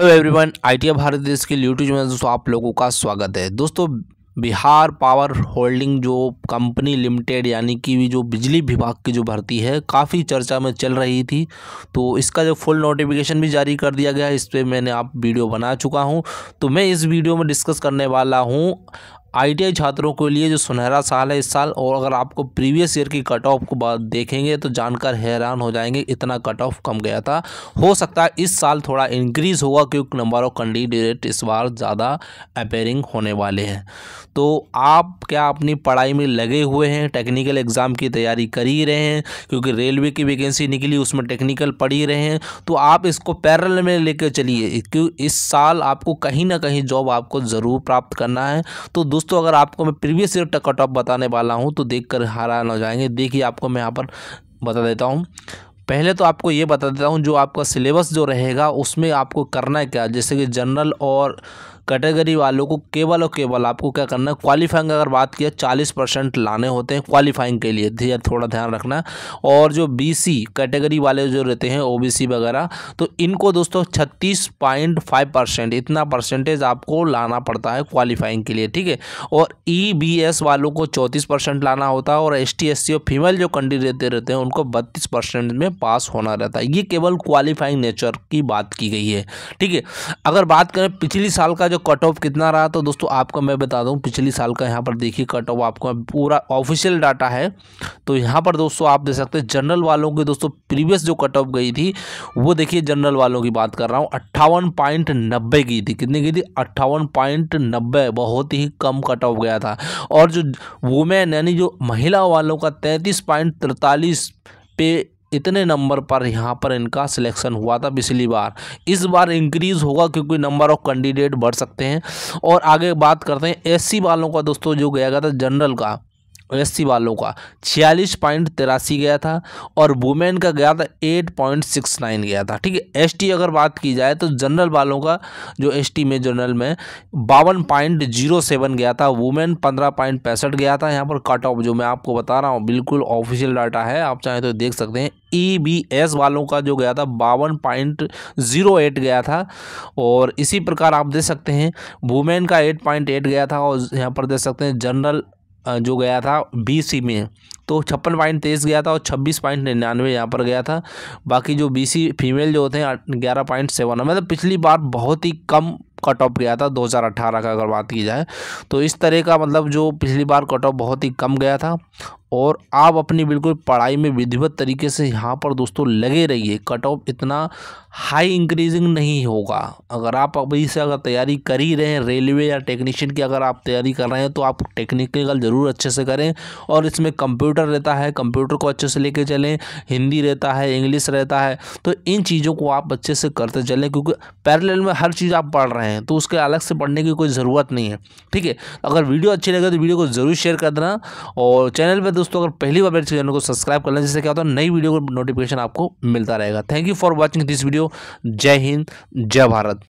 hello everyone I Bharat देश के YouTube channel दोस्तों आप लोगों का स्वागत है दोस्तों बिहार पावर होल्डिंग जो कंपनी लिमिटेड यानी कि जो बिजली विभाग की जो भर्ती है काफ़ी चर्चा में चल रही थी तो इसका जो फुल नोटिफिकेशन भी जारी कर दिया गया है इस पर मैंने आप वीडियो बना चुका हूं तो मैं इस वीडियो में डिस्कस करने वाला हूं आई छात्रों के लिए जो सुनहरा साल है इस साल और अगर आपको प्रीवियस ईयर की कट ऑफ को बात देखेंगे तो जानकर हैरान हो जाएंगे इतना कट ऑफ कम गया था हो सकता है इस साल थोड़ा इंक्रीज़ होगा क्योंकि नंबर ऑफ कैंडिडेट इस बार ज़्यादा अपेयरिंग होने वाले हैं तो आप क्या अपनी पढ़ाई में लगे हुए हैं टेक्निकल एग्ज़ाम की तैयारी कर ही रहे हैं क्योंकि रेलवे की वैकेंसी निकली उसमें टेक्निकल पढ़ ही रहे हैं तो आप इसको पैरल में लेकर चलिए क्यों इस साल आपको कहीं ना कहीं जॉब आपको ज़रूर प्राप्त करना है तो दोस्तों अगर आपको मैं प्रीवियस ईयर कट ऑफ बताने वाला हूँ तो देख कर हैरान हो जाएंगे देखिए आपको मैं यहाँ पर बता देता हूँ पहले तो आपको ये बता देता हूँ जो आपका सिलेबस जो रहेगा उसमें आपको करना है क्या जैसे कि जनरल और कैटेगरी वालों को केवल और केवल आपको क्या करना है क्वालिफाइंग अगर बात किया चालीस परसेंट लाने होते हैं क्वालिफाइंग के लिए थोड़ा ध्यान रखना और जो बी कैटेगरी वाले जो रहते हैं ओ वगैरह तो इनको दोस्तों छत्तीस पॉइंट फाइव परसेंट इतना परसेंटेज आपको लाना पड़ता है क्वालिफाइंग के लिए ठीक है और ई बी एस वालों को चौंतीस परसेंट लाना होता है और एस टी एस सी और फीमेल जो कैंडिडेट रहते हैं उनको बत्तीस परसेंट में पास होना रहता है ये केवल क्वालिफाइंग नेचर की बात की गई है ठीक है अगर बात करें पिछली साल का जो कट ऑफ कितना रहा तो दोस्तों आपका मैं बता दूँ पिछली साल का यहाँ पर देखिए कट ऑफ आपका पूरा ऑफिशियल डाटा है तो यहाँ पर दोस्तों आप देख सकते हैं जनरल वालों की दोस्तों प्रीवियस जो कट ऑफ गई थी वो देखिए जनरल वालों की बात कर रहा हूँ अट्ठावन पॉइंट नब्बे की थी कितनी गई थी अट्ठावन पॉइंट नब्बे बहुत ही कम कट ऑफ गया था और जो वुमेन यानी जो महिला वालों का तैंतीस पॉइंट तिरतालीस पे इतने नंबर पर यहाँ पर इनका सिलेक्शन हुआ था पिछली बार इस बार इंक्रीज़ होगा क्योंकि नंबर ऑफ कैंडिडेट बढ़ सकते हैं और आगे बात करते हैं एससी वालों का दोस्तों जो गया गया था जनरल का एस वालों का छियालीस पॉइंट तिरासी गया था और वुमेन का गया था एट पॉइंट सिक्स नाइन गया था ठीक है एसटी अगर बात की जाए तो जनरल वालों का जो एसटी में जनरल में बावन पॉइंट जीरो सेवन गया था वुमेन पंद्रह पॉइंट पैंसठ गया था यहाँ पर कट ऑफ जो मैं आपको बता रहा हूँ बिल्कुल ऑफिशियल डाटा है आप चाहें तो देख सकते हैं ई e बी एस वालों का जो गया था बावन पॉइंट ज़ीरो एट गया था और इसी प्रकार आप देख सकते हैं वुमेन का एट पॉइंट एट गया था और यहाँ पर देख सकते हैं जनरल जो गया था बीसी में तो छप्पन पॉइंट तेईस गया था और छब्बीस पॉइंट निन्यानवे यहाँ पर गया था बाकी जो बीसी फीमेल जो होते हैं ग्यारह पॉइंट सेवन मतलब पिछली बार बहुत ही कम कट ऑफ गया था दो हज़ार अट्ठारह का अगर बात की जाए तो इस तरह का मतलब जो पिछली बार कट ऑफ बहुत ही कम गया था और आप अपनी बिल्कुल पढ़ाई में विधिवत तरीके से यहाँ पर दोस्तों लगे रहिए कट ऑफ इतना हाई इंक्रीजिंग नहीं होगा अगर आप अभी से अगर तैयारी कर ही रहे हैं रेलवे या टेक्नीशियन की अगर आप तैयारी कर रहे हैं तो आप टेक्निकल ज़रूर अच्छे से करें और इसमें कंप्यूटर रहता है कंप्यूटर को अच्छे से लेके चलें हिंदी रहता है इंग्लिश रहता है तो इन चीज़ों को आप अच्छे से करते चलें क्योंकि पैरल में हर चीज़ आप पढ़ रहे हैं तो उसके अलग से पढ़ने की कोई ज़रूरत नहीं है ठीक है अगर वीडियो अच्छी लगे तो वीडियो को ज़रूर शेयर कर देना और चैनल पर दोस्तों अगर पहली बार मेरे चैनल को सब्सक्राइब कर लें जिससे क्या होता है नई वीडियो का नोटिफिकेशन आपको मिलता रहेगा thank you for watching this video जय हिंद जय भारत